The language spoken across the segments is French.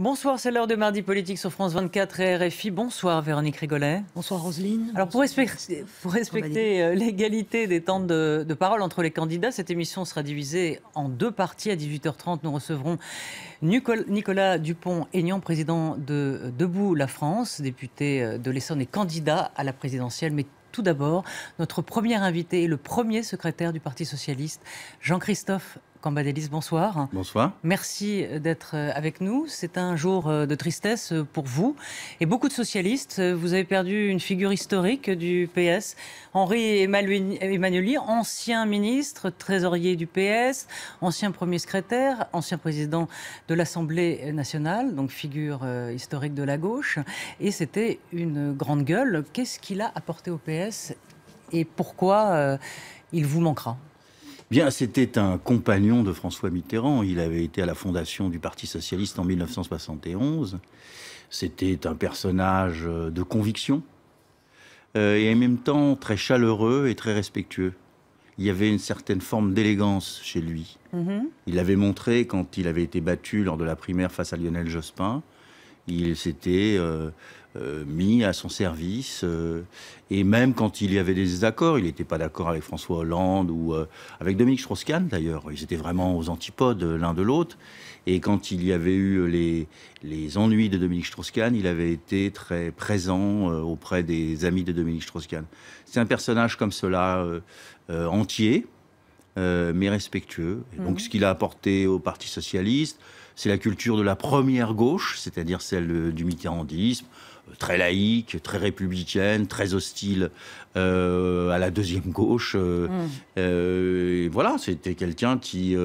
Bonsoir, c'est l'heure de Mardi Politique sur France 24 et RFI. Bonsoir Véronique Rigolet. Bonsoir Roselyne. Alors pour, respecter, euh, l'égalité des temps de, parole entre les candidats, cette émission sera divisée en deux parties. À 18h30, nous recevrons Nicolas Dupont-Aignan, président de euh, Debout la France, député euh, de l'Essonne et candidat à la présidentielle. Mais tout d'abord, notre premier invité et le premier secrétaire du Parti socialiste, Jean-Christophe Cambadélis, bonsoir. Bonsoir. Merci d'être euh, avec nous. C'est un jour euh, de tristesse euh, pour vous et beaucoup de socialistes. Vous avez perdu une figure historique du PS, Henri Emmanueli, ancien ministre, trésorier du PS, ancien premier secrétaire, ancien président de l'Assemblée nationale, donc figure historique de la gauche. Et c'était une grande gueule. Qu'est-ce qu'il a apporté au PS et pourquoi il vous manquera c'était un compagnon de François Mitterrand. Il avait été à la fondation du Parti socialiste en 1971. C'était un personnage euh, de conviction euh, et en même temps très chaleureux et très respectueux. Il y avait une certaine forme d'élégance chez lui. Mm-hmm. Il l'avait montré quand il avait été battu lors de la primaire face à Lionel Jospin il s'était euh, euh, mis à son service. Euh, et même quand il y avait des désaccords, il n'était pas d'accord avec François Hollande ou avec Dominique Strauss-Kahn d'ailleurs. Ils étaient vraiment aux antipodes l'un de l'autre. Et quand il y avait eu les, les ennuis de Dominique Strauss-Kahn, il avait été très présent auprès des amis de Dominique Strauss-Kahn. C'est un personnage comme cela entier. Euh, mais respectueux. donc, mhm. ce qu'il a apporté au Parti socialiste, c'est la culture de la première gauche, c'est-à-dire celle euh, du mitterrandisme, euh, très laïque, très républicaine, très hostile à la deuxième gauche. Mhm. et voilà, c'était quelqu'un qui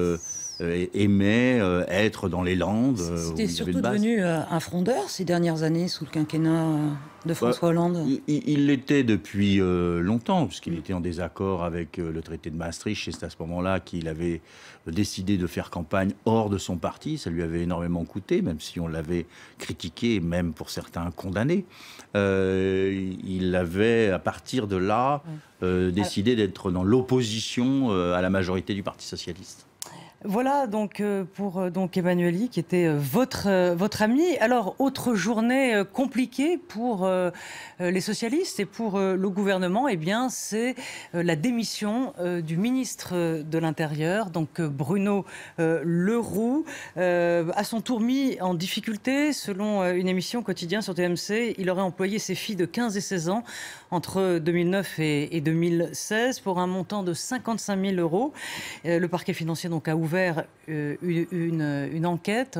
euh, aimait euh, être dans les Landes. Euh, c'était surtout devenu un frondeur ces dernières années sous le quinquennat de bah, François Hollande Il l'était depuis longtemps, puisqu'il était en désaccord avec le traité de Maastricht, et c'est à ce moment-là qu'il avait décidé de faire campagne hors de son parti. Ça lui avait énormément coûté, même si on l'avait critiqué, même pour certains condamné. il avait, à partir de là, décidé d'être dans l'opposition à la majorité du Parti socialiste. Voilà donc euh, pour euh, donc qui était euh, votre votre Alors autre journée compliquée pour les socialistes et pour le gouvernement. Eh bien c'est la démission du ministre de l'Intérieur, donc Bruno Leroux, à son tour mis en difficulté. Selon une émission quotidienne sur TMC, il aurait employé ses filles de 15 et 16 ans entre 2009 et, 2016 pour un montant de 55 000 euros. Euh, le parquet financier donc a ouvert euh, une, enquête.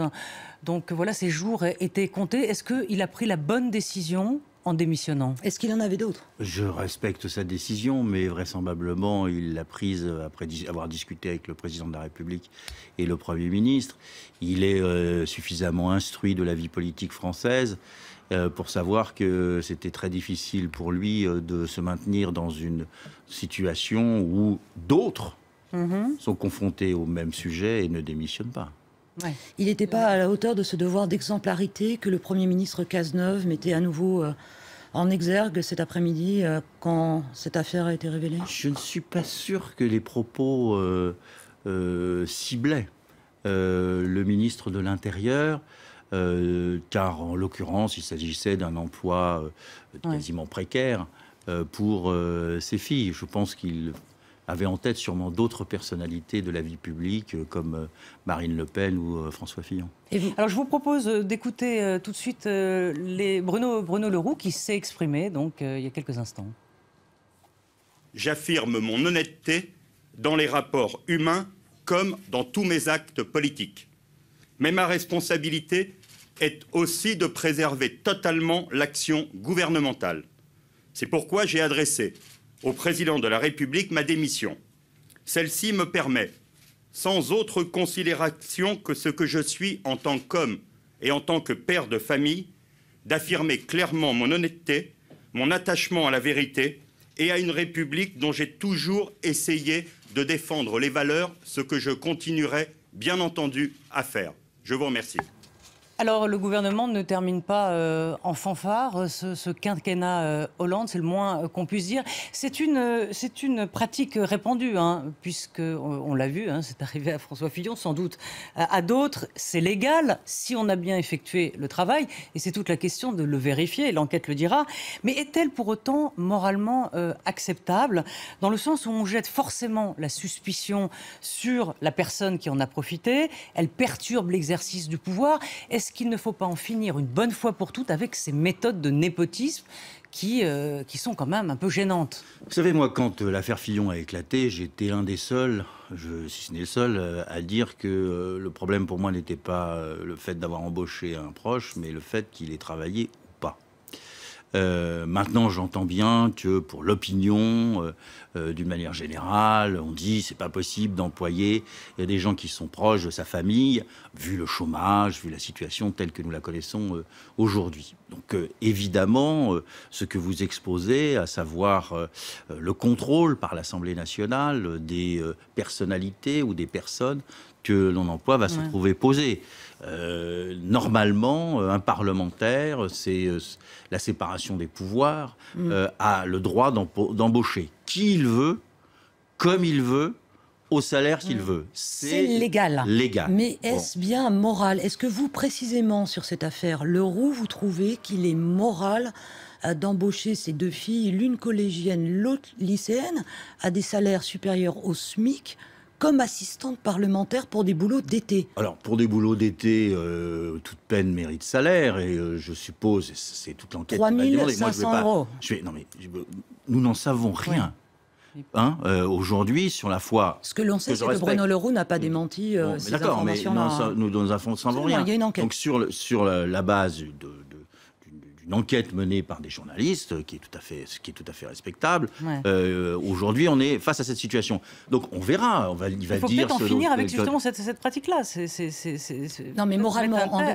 Donc voilà, ces jours étaient comptés. Est-ce qu'il a pris la bonne décision en démissionnant. Est-ce qu'il en avait d'autres Je respecte sa décision, mais vraisemblablement, il l'a prise après avoir discuté avec le président de la République et le Premier ministre. Il est euh, suffisamment instruit de la vie politique française euh, pour savoir que c'était très difficile pour lui euh, de se maintenir dans une situation où d'autres mhm. sont confrontés au même sujet et ne démissionnent pas. Il n'était pas à la hauteur de ce devoir d'exemplarité que le Premier ministre Cazeneuve mettait à nouveau euh, en exergue cet après-midi quand cette affaire a été révélée Je ne suis pas sûr que les propos ciblaient le ministre de l'Intérieur. Euh, car en l'occurrence, il s'agissait d'un emploi euh, quasiment précaire euh, pour ses filles. Je pense qu'il avait en tête sûrement d'autres personnalités de la vie publique comme Marine Le Pen ou François Fillon. Alors je vous propose d'écouter tout de suite Bruno, Bruno Leroux qui s'est exprimé donc il y a quelques instants. J'affirme mon honnêteté dans les rapports humains comme dans tous mes actes politiques. Mais ma responsabilité est aussi de préserver totalement l'action gouvernementale. C'est pourquoi j'ai adressé au président de la République ma démission. Celle-ci me permet, sans autre considération que ce que je suis en tant qu'homme et en tant que père de famille, d'affirmer clairement mon honnêteté, mon attachement à la vérité et à une République dont j'ai toujours essayé de défendre les valeurs, ce que je continuerai bien entendu à faire. Je vous remercie. Alors, le gouvernement ne termine pas euh, en fanfare euh, ce, quinquennat euh, Hollande, c'est le moins qu'on puisse dire. C'est une, c'est une pratique répandue, hein, puisque on, l'a vu, hein, c'est arrivé à François Fillon sans doute. À, d'autres, c'est légal si on a bien effectué le travail, et c'est toute la question de le vérifier. L'enquête le dira. Mais est-elle pour autant moralement acceptable, dans le sens où on jette forcément la suspicion sur la personne qui en a profité Elle perturbe l'exercice du pouvoir est-ce qu'il ne faut pas en finir une bonne fois pour toutes avec ces méthodes de népotisme qui, euh, qui sont quand même un peu gênantes Vous savez, moi, quand euh, l'affaire Fillon a éclaté, j'étais l'un des seuls, si ce n'est le seul, euh, à dire que le problème pour moi n'était pas le fait d'avoir embauché un proche, mais le fait qu'il ait travaillé euh, maintenant, j'entends bien que pour l'opinion, euh, euh, d'une manière générale, on dit c'est pas possible d'employer des gens qui sont proches de sa famille, vu le chômage, vu la situation telle que nous la connaissons aujourd'hui. Donc euh, évidemment, euh, ce que vous exposez, à savoir euh, le contrôle par l'Assemblée nationale des personnalités ou des personnes que l'on emploie, va se trouver posé. normalement, un parlementaire, c'est la séparation des pouvoirs, mm. a le droit d'embaucher qui il veut, comme il veut, au salaire qu'il veut. C'est légal. Mais est-ce bien moral Est-ce que vous, précisément, sur cette affaire Leroux, vous trouvez qu'il est moral euh, d'embaucher ces deux filles, l'une collégienne, l'autre lycéenne, à des salaires supérieurs au SMIC comme assistante parlementaire pour des boulots d'été Alors, pour des boulots d'été, euh, toute peine mérite salaire, et euh, je suppose, c'est toute l'enquête. 500 euros. Je non mais, nous n'en savons rien hein, euh, aujourd'hui sur la foi. Ce que l'on sait, c'est que Bruno Leroux n'a pas démenti euh, bon, ces D'accord, mais non, ça, nous, nos infos ne sans rien. Il y a une enquête. Donc sur, le, sur la base de, une enquête menée par des journalistes, euh, qui est tout à fait, qui est tout à fait respectable. Euh, aujourd'hui, on est face à cette situation. Donc, on verra. On va, il va il faut dire. en finir avec justement cette, cette pratique-là. Non, mais moralement. Non, mais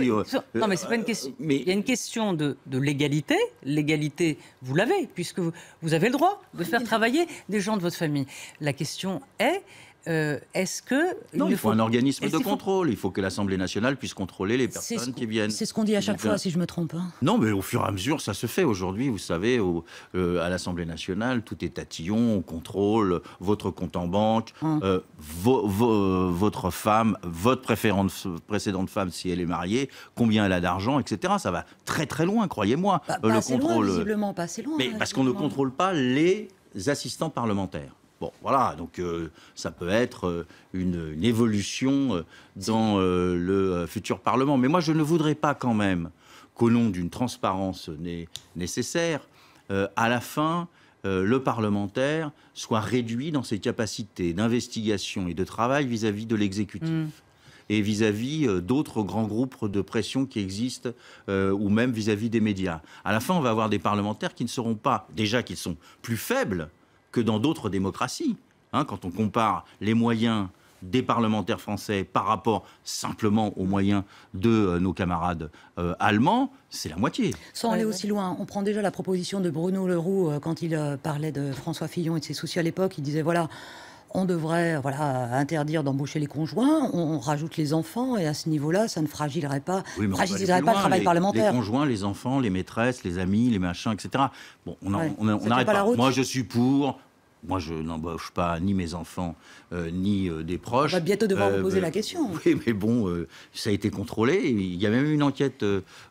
euh, non, mais c'est pas une question. Mais... Il y a une question de, de légalité. L'égalité, vous l'avez, puisque vous, vous, avez le droit de faire travailler des gens de votre famille. La question est euh, est-ce que. il, faut, un organisme de contrôle. Il faut que l'Assemblée nationale puisse contrôler les personnes qui viennent. C'est ce qu'on dit à chaque fois, euh, si je me trompe. Hein. Non, mais au fur et à mesure, ça se fait. Aujourd'hui, vous savez, euh, à l'Assemblée nationale, tout est tatillon, on contrôle votre compte en banque, hein. votre femme, votre précédente femme, si elle est mariée, combien elle a d'argent, etc. Ça va très très loin, croyez-moi. Bah, pas, le contrôle. Loin, pas assez loin. Mais hein, parce qu'on ne contrôle pas les assistants parlementaires. Bon, voilà, donc euh, ça peut être euh, une, évolution euh, dans le futur Parlement. Mais moi, je ne voudrais pas quand même qu'au nom d'une transparence nécessaire, à la fin, le parlementaire soit réduit dans ses capacités d'investigation et de travail vis-à-vis de l'exécutif. Mm. et vis-à-vis d'autres grands groupes de pression qui existent, ou même vis-à-vis -vis des médias. À la fin, on va avoir des parlementaires qui ne seront pas, déjà qu'ils sont plus faibles que dans d'autres démocraties. Hein, quand on compare les moyens des parlementaires français par rapport simplement aux moyens de euh, nos camarades euh, allemands, c'est la moitié. Sans aller aussi loin, on prend déjà la proposition de Bruno Leroux euh, quand il parlait de François Fillon et de ses soucis à l'époque. Il disait voilà, on devrait voilà, interdire d'embaucher les conjoints, on, rajoute les enfants, et à ce niveau-là, ça ne fragiliserait pas, fragiliserait pas le travail parlementaire. Les conjoints, les enfants, les maîtresses, les amis, les machins, etc. Bon, on n'arrête pas. Moi, je suis pour, moi, je n'embauche pas ni mes enfants, euh, ni euh, des proches. On va bientôt devoir euh, vous poser la question. Oui, mais bon, ça a été contrôlé. Il y a même eu une enquête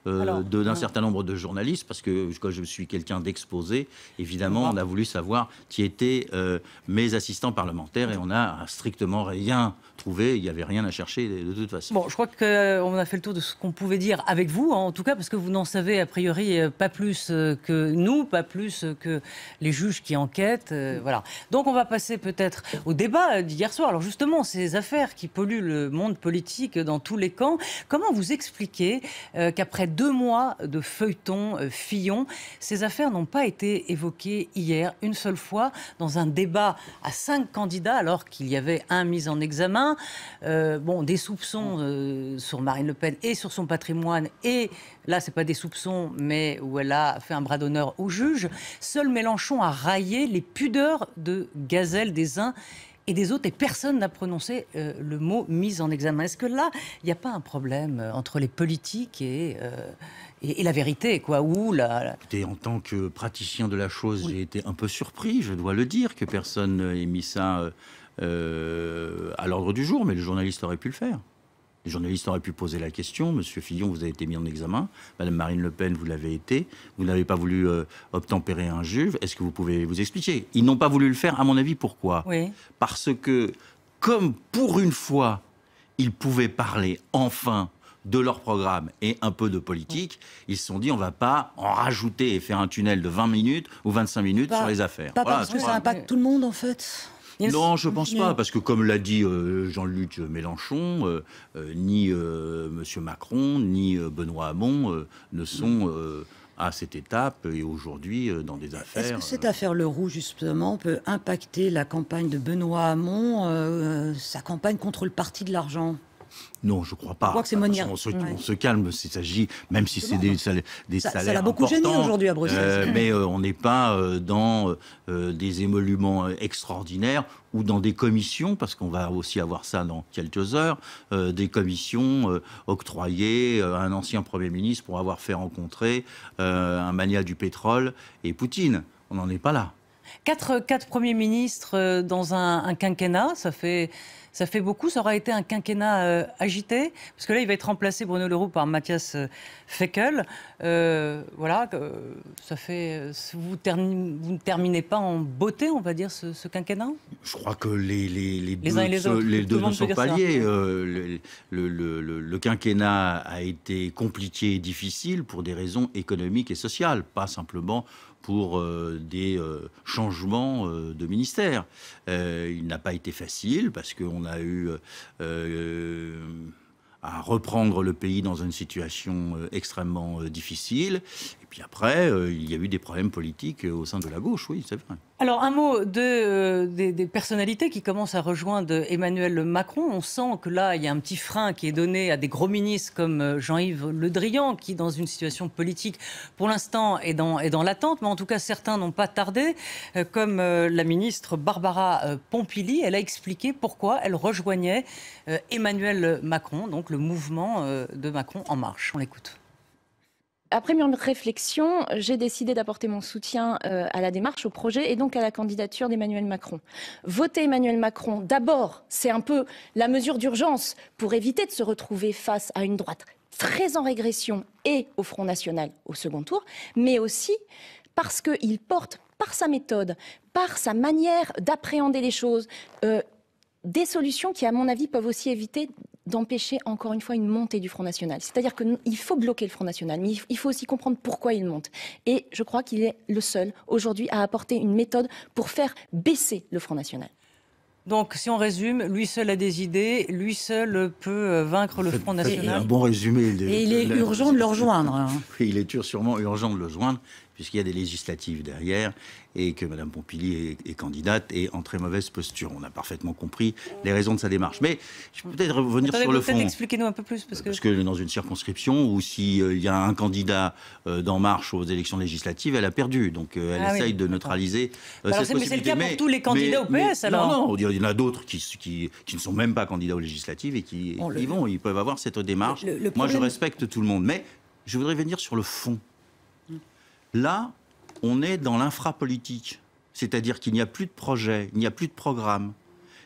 d'un certain nombre de journalistes, parce que je suis quelqu'un d'exposé, évidemment, on a voulu savoir qui étaient mes assistants parlementaires et on n'a strictement rien trouvé. Il n'y avait rien à chercher de, toute façon. Bon, je crois qu'on a fait le tour de ce qu'on pouvait dire avec vous, hein, en tout cas, parce que vous n'en savez a priori pas plus que nous, pas plus que les juges qui enquêtent. voilà. Donc on va passer peut-être au débat euh, d'hier soir. Alors justement, ces affaires qui polluent le monde politique dans tous les camps, comment vous expliquez euh, qu'après deux mois de feuilleton euh, Fillon, ces affaires n'ont pas été évoquées hier une seule fois dans un débat à cinq candidats alors qu'il y avait un mis en examen, bon, des soupçons sur Marine Le Pen et sur son patrimoine et là c'est pas des soupçons mais où elle a fait un bras d'honneur au juge. Seul Mélenchon a raillé les pudeurs de gazelle des uns et des autres, et personne n'a prononcé euh, le mot mise en examen. Est-ce que là, il n'y a pas un problème euh, entre les politiques euh, et, et, la vérité, quoi Ou en tant que praticien de la chose, j'ai été un peu surpris, je dois le dire, que personne n'ait mis ça à l'ordre du jour, mais le journaliste aurait pu le faire. Les journalistes auraient pu poser la question. Monsieur Fillon, vous avez été mis en examen. Madame Marine Le Pen, vous l'avez été. Vous n'avez pas voulu euh, obtempérer un juge. Est-ce que vous pouvez vous expliquer Ils n'ont pas voulu le faire, à mon avis, pourquoi oui. Parce que, comme pour une fois, ils pouvaient parler enfin de leur programme et un peu de politique, ils se sont dit on va pas en rajouter et faire un tunnel de 20 minutes ou 25 minutes sur les affaires. Pas parce que ça impacte tout le monde en fait. Non, je ne pense pas, parce que comme l'a dit euh, Jean-Luc Mélenchon, euh, euh, ni Monsieur M. Macron, ni Benoît Hamon ne sont mm. à cette étape et aujourd'hui dans des affaires. Est-ce que cette affaire Le Roux, justement, peut impacter la campagne de Benoît Hamon, sa campagne contre le parti de l'argent non, je ne crois pas. Je crois que c'est ah, On, se, calme s'il s'agit, même si c'est des, salaires, des ça, l'a beaucoup gêné aujourd'hui à Bruxelles. Euh, mais euh, on n'est pas euh, dans des émoluments extraordinaires ou dans des commissions, parce qu'on va aussi avoir ça dans quelques heures, des commissions octroyées à un ancien Premier ministre pour avoir fait rencontrer un mania du pétrole et Poutine. On n'en est pas là. Quatre, quatre premiers ministres dans un, un quinquennat, ça fait ça fait beaucoup. Ça aura été un quinquennat euh, agité, parce que là, il va être remplacé, Bruno Leroux, par Mathias euh, Feckel. Euh, voilà, ça fait. Vous, vous, ne terminez pas en beauté, on va dire, ce, quinquennat Je crois que les, les, deux ne sont pas liés. le, le, quinquennat a été compliqué et difficile pour des raisons économiques et sociales, pas simplement pour euh, des euh, changements euh, de ministère. il n'a pas été facile parce qu'on a eu à reprendre le pays dans une situation extrêmement difficile puis après, euh, il y a eu des problèmes politiques euh, au sein de la gauche, oui, c'est vrai. Alors un mot de, euh, des, personnalités qui commencent à rejoindre Emmanuel Macron. On sent que là, il y a un petit frein qui est donné à des gros ministres comme Jean-Yves Le Drian, qui dans une situation politique, pour l'instant, est dans, dans l'attente. Mais en tout cas, certains n'ont pas tardé, comme la ministre Barbara Pompili. Elle a expliqué pourquoi elle rejoignait Emmanuel Macron, donc le mouvement de Macron en marche. On l'écoute. Après mes réflexion, j'ai décidé d'apporter mon soutien euh, à la démarche, au projet et donc à la candidature d'Emmanuel Macron. Voter Emmanuel Macron, d'abord, c'est un peu la mesure d'urgence pour éviter de se retrouver face à une droite très en régression et au Front National au second tour, mais aussi parce qu'il porte par sa méthode, par sa manière d'appréhender les choses, euh, des solutions qui, à mon avis, peuvent aussi éviter d'empêcher encore une fois une montée du Front National. C'est-à-dire qu'il faut bloquer le Front National, mais il faut aussi comprendre pourquoi il monte. Et je crois qu'il est le seul aujourd'hui à apporter une méthode pour faire baisser le Front National. Donc, si on résume, lui seul a des idées, lui seul peut euh, vaincre le Front National. Un bon résumé. et il est urgent de le rejoindre. Hein. il est sûrement urgent de le joindre, puisqu'il y a des législatives derrière et que Mme Pompili est, candidate et en très mauvaise posture. On a parfaitement compris les raisons de sa démarche. Mais je peux peut-être revenir sur le fond. Expliquez-nous un peu plus. Parce que... parce que... dans une circonscription où s'il euh, y a un candidat euh, d'En Marche aux élections législatives, elle a perdu. Donc elle ah essaye de neutraliser bah, cette possibilité. Mais c'est le cas pour tous les candidats au PS alors Non, non, y en a d'autres qui, ne sont même pas candidats aux législatives et qui y vont. Ils peuvent avoir cette démarche. Moi, je respecte tout le monde. Mais je voudrais venir sur le fond. Hmm. Là, on est dans l'infrapolitique, c'est-à-dire qu'il n'y a plus de projet, il n'y a plus de programme,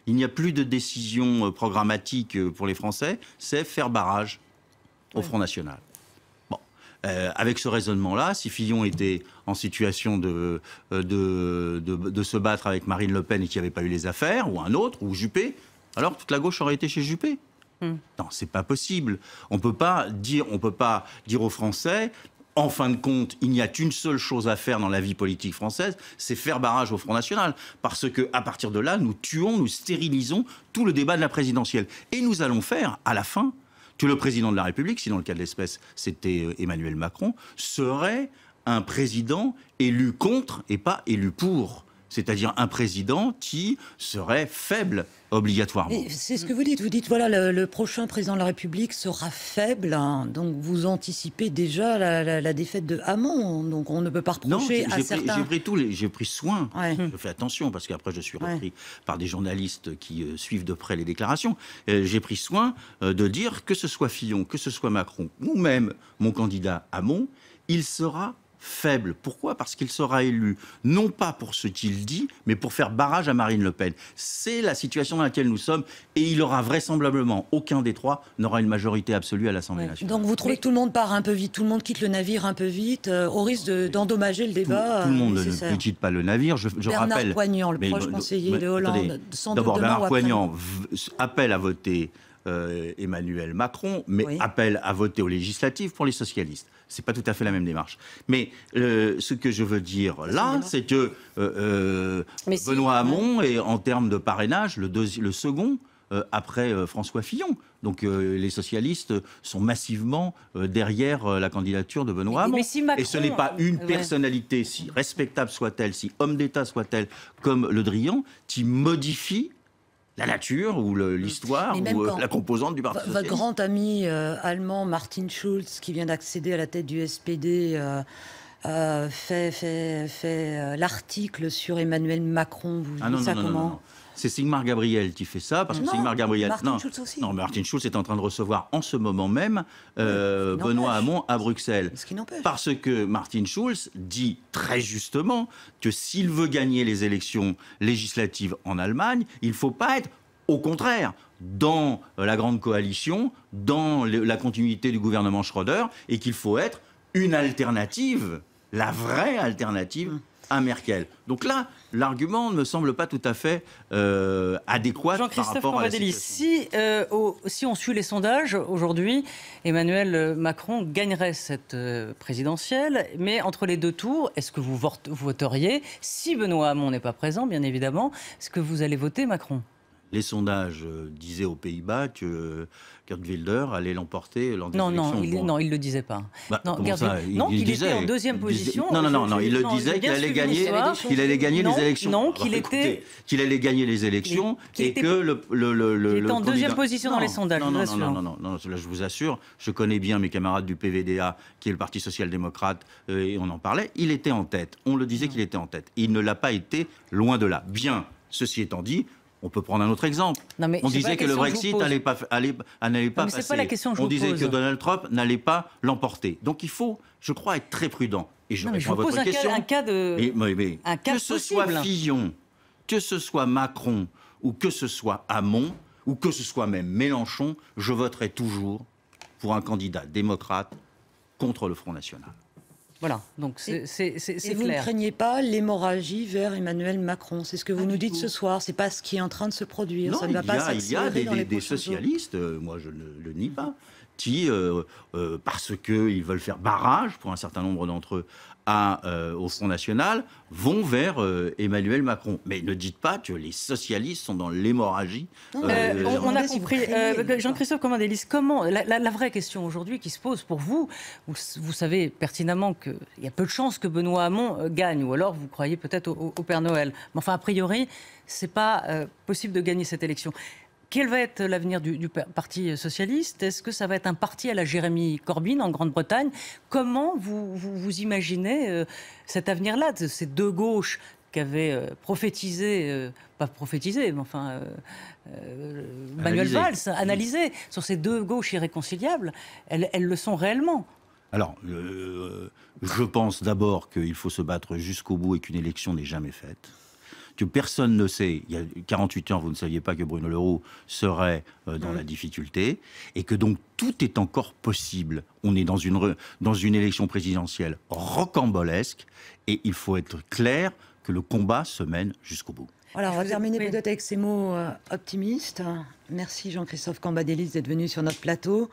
il n'y a plus de décision euh, programmatique euh, pour les Français, c'est faire barrage au Front National. Euh, avec ce raisonnement-là, si Fillon était en situation euh, de, de, se battre avec Marine Le Pen et qu'il n'y avait pas eu les affaires, ou un autre, ou Juppé, alors toute la gauche aurait été chez Juppé. Hmm. Non, c'est pas possible. On peut pas dire, peut pas dire aux Français, en fin de compte, il n'y a qu'une seule chose à faire dans la vie politique française, c'est faire barrage au Front National. Parce que, à partir de là, nous tuons, nous stérilisons tout le débat de la présidentielle. Et nous allons faire, à la fin, que le président de la République, si dans le cas de l'espèce c'était euh, Emmanuel Macron, serait un président élu contre et pas élu pour c'est-à-dire un président qui serait faible obligatoirement. C'est ce que vous dites. Vous dites, voilà, le, prochain président de la République sera faible. Hein. donc vous anticipez déjà la, défaite de Hamon. Donc on ne peut pas reprocher à certains... J'ai pris, tous j'ai pris soin. Ouais. Je fais attention parce qu'après je suis repris par des journalistes qui euh, suivent de près les déclarations. Euh, j'ai pris soin euh, de dire que ce soit Fillon, que ce soit Macron ou même mon candidat Hamon, il sera faible. Pourquoi Parce qu'il sera élu, non pas pour ce qu'il dit, mais pour faire barrage à Marine Le Pen. C'est la situation dans laquelle nous sommes, et il aura vraisemblablement, aucun des trois n'aura une majorité absolue à l'Assemblée nationale. Donc vous trouvez que tout le monde part un peu vite, tout le monde quitte le navire un peu vite, euh, au risque d'endommager le débat Tout, le monde euh, ne quitte pas le navire, je, Bernard rappelle... Poignant, le proche conseiller de Hollande, D'abord, Bernard Poignant appelle à voter euh, Emmanuel Macron, mais appel appelle à voter aux législatives pour les socialistes. C'est pas tout à fait la même démarche. Mais euh, ce que je veux dire là, c'est que euh, Benoît Hamon est en termes de parrainage le, second après François Fillon. Donc les socialistes sont massivement derrière la candidature de Benoît Hamon. et ce n'est pas une personnalité, si respectable soit-elle, si homme d'État soit-elle, comme Le Drian, qui modifie la nature ou l'histoire ou euh, la composante du parti Votre grand ami euh, allemand Martin Schulz, qui vient d'accéder à la tête du SPD, euh, fait, fait, l'article sur Emmanuel Macron. Vous ah dites ça comment c'est Sigmar Gabriel qui fait ça, parce que Sigmar Gabriel. Martin Schulz Martin Schulz est en train de recevoir en ce moment même euh, Benoît Hamon à Bruxelles. Parce que Martin Schulz dit très justement que s'il veut gagner les élections législatives en Allemagne, il ne faut pas être au contraire dans la grande coalition, dans la continuité du gouvernement Schröder, et qu'il faut être une alternative, la vraie alternative hum. Merkel. Donc là, l'argument ne me semble pas tout à fait euh, adéquat par rapport à Si, euh, si on suit les sondages aujourd'hui, Emmanuel euh, Macron gagnerait cette présidentielle, mais entre les deux tours, est-ce que vous voteriez, si Benoît Hamon n'est pas présent, bien évidemment, est-ce que vous allez voter Macron les sondages euh, disaient aux Pays-Bas que Kurt euh, Wilder allait l'emporter l'an dernier. non, Non, il, ne le disait pas. non, il, était en deuxième position. Non, non, non, non il le disait qu'il allait gagner, qu'il allait gagner les élections. qu'il était, qu'il allait gagner les élections et que le, était en deuxième position dans les sondages. Non, non, non, non, non, je vous assure, je connais bien mes camarades du PVDA, qui est le Parti social-démocrate, euh, et on en parlait. Il était en tête. On le disait qu'il était en tête. Il ne l'a pas été, loin de là. Bien. Ceci étant dit, on peut prendre un autre exemple. on disait que le Brexit n'allait pas, pas passer. on disait que Donald Trump n'allait pas l'emporter. Donc il faut, je crois, être très prudent. Et je vous à votre question. cas, de. que ce soit Fillon, que ce soit Macron, ou que ce soit Hamon, ou que ce soit même Mélenchon, je voterai toujours pour un candidat démocrate contre le Front National. Voilà, donc c'est clair. Vous ne craignez pas l'hémorragie vers Emmanuel Macron C'est ce que vous nous dites ce soir. C'est pas ce qui est en train de se produire. Ça ne va Il y a des, socialistes, euh, moi je ne le nie pas, qui, euh, euh, parce qu'ils veulent faire barrage, pour un certain nombre d'entre eux, euh, au Front National vont vers euh, Emmanuel Macron. Mais ne dites pas que les socialistes sont dans l'hémorragie. Euh, on, a compris. Jean-Christophe Commandelis, comment la, vraie question aujourd'hui qui se pose pour vous, vous, savez pertinemment qu'il y a peu de chances que Benoît Hamon gagne, ou alors vous croyez peut-être au, Père Noël. Mais enfin, a priori, c'est pas possible de gagner cette élection. Quel va être l'avenir du, Parti socialiste Est-ce que ça va être un parti à la Jérémy Corbyn en Grande-Bretagne Comment vous, imaginez euh, cet avenir-là, de ces deux gauches qu'avait euh, prophétisé, euh, pas prophétisé, mais enfin Manuel Valls, analysé sur ces deux gauches irréconciliables, elles le sont réellement alors, je pense d'abord qu'il faut se battre jusqu'au bout et qu'une élection n'est jamais faite que personne ne sait. Il y a 48 ans vous ne saviez pas que Bruno Leroux serait euh, dans mm. la difficulté et que donc tout est encore possible. On est dans une, dans une élection présidentielle rocambolesque et il faut être clair que le combat se mène jusqu'au bout. Alors, on va terminer peut-être avec ces mots euh, optimistes. Merci Jean-Christophe Cambadélis d'être venu sur notre plateau.